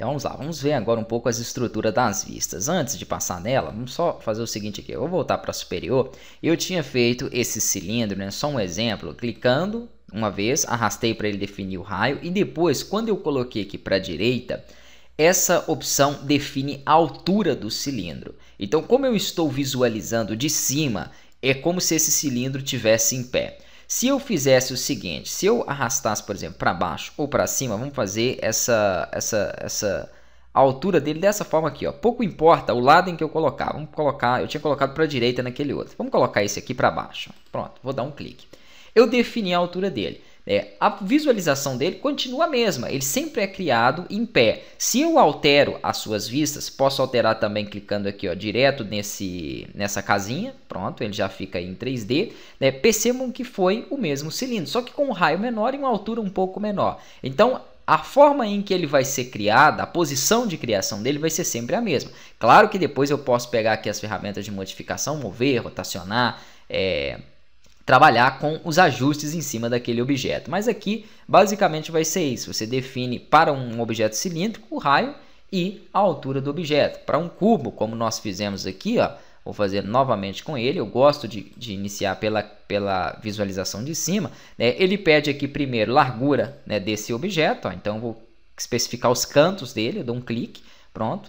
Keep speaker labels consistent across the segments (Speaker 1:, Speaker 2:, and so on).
Speaker 1: Então vamos lá, vamos ver agora um pouco as estruturas das vistas. Antes de passar nela, vamos só fazer o seguinte aqui, eu vou voltar para superior. Eu tinha feito esse cilindro, né, só um exemplo, clicando uma vez, arrastei para ele definir o raio e depois, quando eu coloquei aqui para a direita, essa opção define a altura do cilindro. Então, como eu estou visualizando de cima, é como se esse cilindro tivesse em pé. Se eu fizesse o seguinte, se eu arrastasse, por exemplo, para baixo ou para cima, vamos fazer essa, essa, essa altura dele dessa forma aqui. Ó. Pouco importa o lado em que eu colocar. Vamos colocar, eu tinha colocado para a direita naquele outro. Vamos colocar esse aqui para baixo. Pronto, vou dar um clique. Eu defini a altura dele é, a visualização dele continua a mesma, ele sempre é criado em pé. Se eu altero as suas vistas, posso alterar também clicando aqui ó, direto nesse, nessa casinha, pronto, ele já fica em 3D. Né? Percebam que foi o mesmo cilindro, só que com um raio menor e uma altura um pouco menor. Então, a forma em que ele vai ser criado, a posição de criação dele vai ser sempre a mesma. Claro que depois eu posso pegar aqui as ferramentas de modificação, mover, rotacionar, é, trabalhar com os ajustes em cima daquele objeto. Mas aqui basicamente vai ser isso: você define para um objeto cilíndrico o raio e a altura do objeto. Para um cubo, como nós fizemos aqui, ó, vou fazer novamente com ele. Eu gosto de, de iniciar pela, pela visualização de cima. Né? Ele pede aqui primeiro largura né, desse objeto, ó, então vou especificar os cantos dele, eu dou um clique, pronto.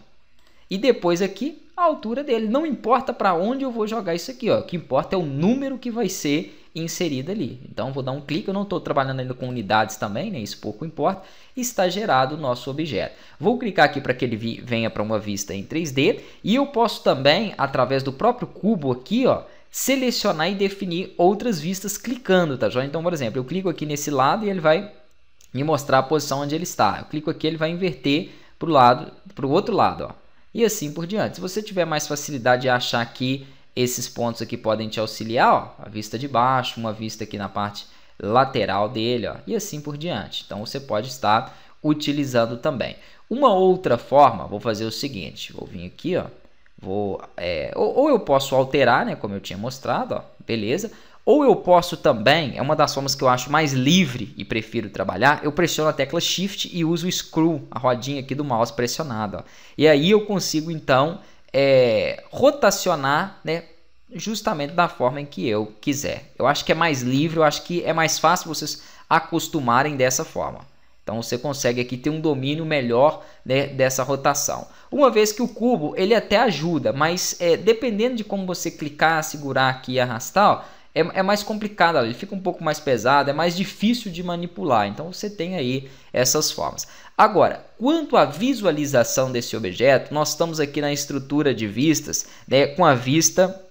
Speaker 1: E depois aqui a altura dele. Não importa para onde eu vou jogar isso aqui, ó. o que importa é o número que vai ser inserido ali. Então vou dar um clique, eu não estou trabalhando ainda com unidades também, né? isso pouco importa. Está gerado o nosso objeto. Vou clicar aqui para que ele venha para uma vista em 3D e eu posso também, através do próprio cubo aqui, ó, selecionar e definir outras vistas clicando, tá joia? Então, por exemplo, eu clico aqui nesse lado e ele vai me mostrar a posição onde ele está. Eu clico aqui, ele vai inverter para o lado, para o outro lado, ó e assim por diante. Se você tiver mais facilidade de achar que esses pontos aqui podem te auxiliar, ó, a vista de baixo, uma vista aqui na parte lateral dele, ó, e assim por diante. Então você pode estar utilizando também. Uma outra forma, vou fazer o seguinte, vou vir aqui, ó, Vou, é, ou, ou, eu posso alterar, né, como eu tinha mostrado, ó, beleza. Ou eu posso também, é uma das formas que eu acho mais livre e prefiro trabalhar, eu pressiono a tecla Shift e uso o screw, a rodinha aqui do mouse pressionado. E aí eu consigo então é, rotacionar né, justamente da forma em que eu quiser. Eu acho que é mais livre, eu acho que é mais fácil vocês acostumarem dessa forma. Então você consegue aqui ter um domínio melhor né, dessa rotação. Uma vez que o cubo ele até ajuda, mas é, dependendo de como você clicar, segurar aqui e arrastar, é, é, mais complicado, ele fica um pouco mais pesado, é mais difícil de manipular. Então você tem aí essas formas. Agora, quanto à visualização desse objeto, nós estamos aqui na estrutura de vistas, né, com a vista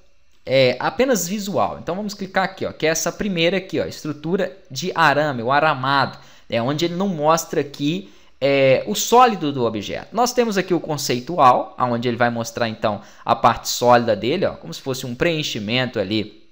Speaker 1: é, apenas visual. Então vamos clicar aqui, ó, que é essa primeira aqui, ó, estrutura de arame, o aramado, né, onde ele não mostra aqui é, o sólido do objeto. Nós temos aqui o conceitual, onde ele vai mostrar então a parte sólida dele, ó, como se fosse um preenchimento ali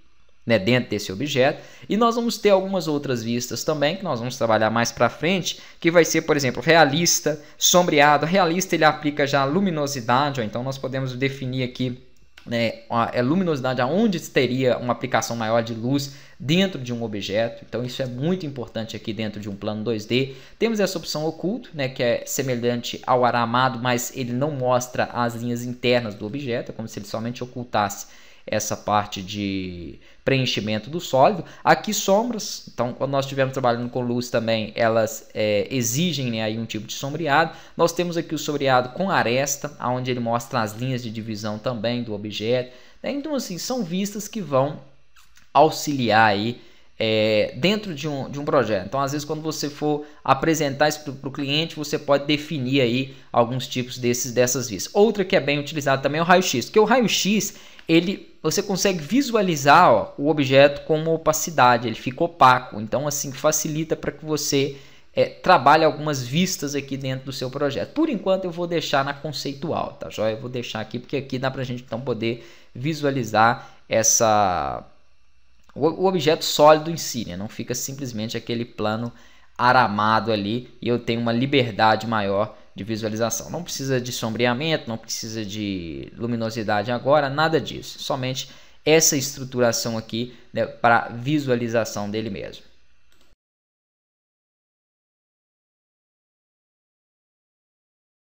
Speaker 1: né, dentro desse objeto. E nós vamos ter algumas outras vistas também, que nós vamos trabalhar mais para frente, que vai ser, por exemplo, realista, sombreado. Realista ele aplica já luminosidade, ó, então nós podemos definir aqui né, a, a é luminosidade aonde teria uma aplicação maior de luz dentro de um objeto. Então isso é muito importante aqui dentro de um plano 2D. Temos essa opção oculto, né, que é semelhante ao aramado, mas ele não mostra as linhas internas do objeto, é como se ele somente ocultasse essa parte de preenchimento do sólido. Aqui sombras, então quando nós estivermos trabalhando com luz também, elas é, exigem né, aí um tipo de sombreado. Nós temos aqui o sombreado com aresta, onde ele mostra as linhas de divisão também do objeto. Né? Então assim, são vistas que vão auxiliar aí é, dentro de um, de um projeto. Então, às vezes, quando você for apresentar isso para o cliente, você pode definir aí alguns tipos desses, dessas vistas. Outra que é bem utilizada também é o raio-x, porque o raio-x ele você consegue visualizar ó, o objeto com uma opacidade, ele fica opaco. Então, assim, facilita para que você é, trabalhe algumas vistas aqui dentro do seu projeto. Por enquanto, eu vou deixar na conceitual, tá joia? Eu vou deixar aqui, porque aqui dá para a gente então poder visualizar essa o, o objeto sólido em si, né? Não fica simplesmente aquele plano aramado ali e eu tenho uma liberdade maior de visualização. Não precisa de sombreamento, não precisa de luminosidade agora, nada disso. Somente essa estruturação aqui né, para visualização dele mesmo.